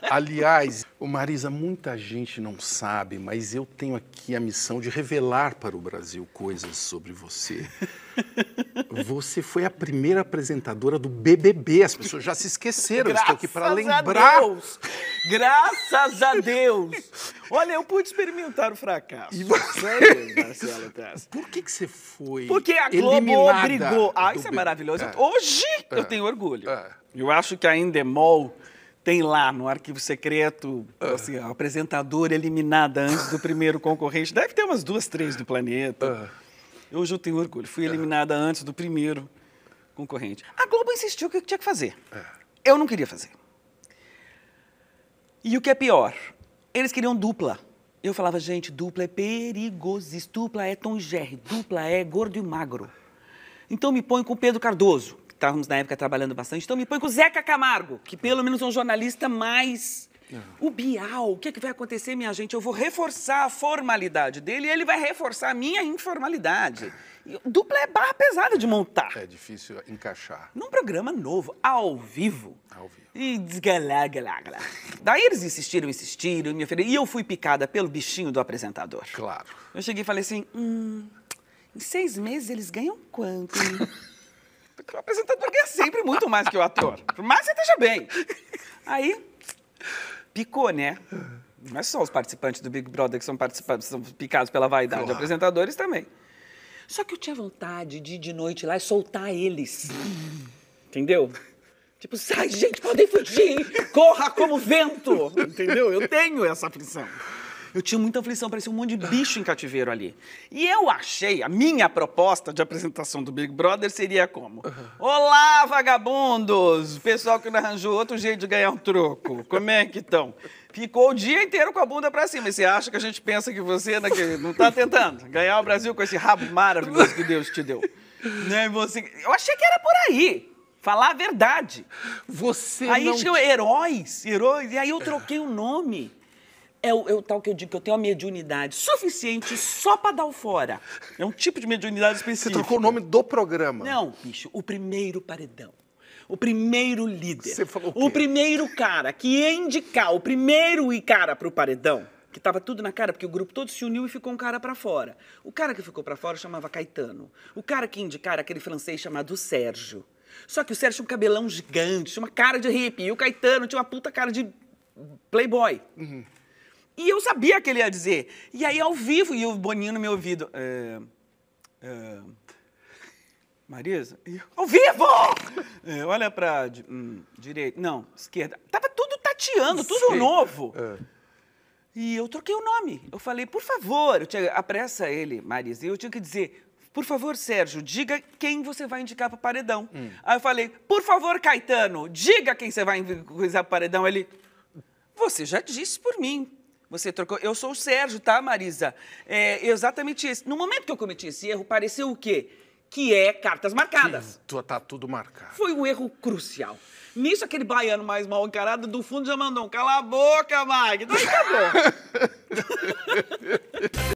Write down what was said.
Aliás, o Marisa, muita gente não sabe, mas eu tenho aqui a missão de revelar para o Brasil coisas sobre você. Você foi a primeira apresentadora do BBB. As pessoas já se esqueceram. Graças estou aqui para lembrar. A Deus. Graças a Deus. Olha, eu pude experimentar o fracasso. E você, Marcelo Tassi. Por que, que você foi? Porque a Globo obrigou. Ah, isso é maravilhoso. É. Hoje é. eu tenho orgulho. É. Eu acho que a Endemol tem lá no arquivo secreto ah. assim, a apresentadora eliminada antes do primeiro concorrente. Deve ter umas duas, três do planeta. Ah. Hoje eu tenho orgulho. Fui ah. eliminada antes do primeiro concorrente. A Globo insistiu que tinha que fazer. Eu não queria fazer. E o que é pior? Eles queriam dupla. Eu falava, gente, dupla é perigosíssimo, dupla é Tom Gerry. dupla é gordo e magro. Então me põe com Pedro Cardoso estávamos na época trabalhando bastante, então me põe com o Zeca Camargo, que pelo menos é um jornalista mais. Uhum. O Bial, o que, é que vai acontecer, minha gente? Eu vou reforçar a formalidade dele e ele vai reforçar a minha informalidade. Dupla é barra pesada de montar. É difícil encaixar. Num programa novo, ao vivo. Ao vivo. E galá Daí eles insistiram, insistiram, me E eu fui picada pelo bichinho do apresentador. Claro. Eu cheguei e falei assim: hum, em seis meses eles ganham quanto? O apresentador ganha sempre muito mais que o ator. Por mais que você esteja bem. Aí, picou, né? Não é só os participantes do Big Brother que são, são picados pela vaidade, claro. apresentadores também. Só que eu tinha vontade de ir de noite lá e soltar eles. Entendeu? Tipo, sai, gente, podem fugir! Corra como vento! Entendeu? Eu tenho essa aflição. Eu tinha muita aflição, parecia um monte de bicho em cativeiro ali. E eu achei, a minha proposta de apresentação do Big Brother seria como: Olá, vagabundos! Pessoal que não arranjou outro jeito de ganhar um troco. Como é que estão? Ficou o dia inteiro com a bunda para cima. E você acha que a gente pensa que você né, não tá tentando ganhar o Brasil com esse rabo maravilhoso que Deus te deu? Né, você... Eu achei que era por aí falar a verdade. Você aí não... tinha heróis, heróis, e aí eu troquei o nome é o, é o, tal que eu digo que eu tenho uma mediunidade suficiente só para dar o fora. É um tipo de mediunidade específica. Você trocou o nome do programa. Não, bicho, o primeiro paredão. O primeiro líder. Você falou o, o primeiro cara que ia indicar o primeiro cara para o paredão, que tava tudo na cara, porque o grupo todo se uniu e ficou um cara para fora. O cara que ficou para fora chamava Caetano. O cara que indicara aquele francês chamado Sérgio. Só que o Sérgio tinha um cabelão gigante, tinha uma cara de hippie. E o Caetano tinha uma puta cara de playboy. Uhum. E eu sabia que ele ia dizer. E aí, ao vivo, e o Boninho no meu ouvido. É, é, Marisa? ao vivo! É, olha pra hum, direita. Não, esquerda. Tava tudo tateando, tudo novo. É. E eu troquei o nome. Eu falei, por favor, eu tinha, apressa ele, Marisa. E eu tinha que dizer, por favor, Sérgio, diga quem você vai indicar para o paredão. Hum. Aí eu falei, por favor, Caetano, diga quem você vai indicar para o paredão. Ele, você já disse por mim. Você trocou. Eu sou o Sérgio, tá, Marisa? É exatamente isso. No momento que eu cometi esse erro, pareceu o quê? Que é cartas marcadas. Hum, tá tudo marcado. Foi um erro crucial. Nisso, aquele baiano mais mal encarado do fundo já mandou um cala a boca, Cala a então, acabou.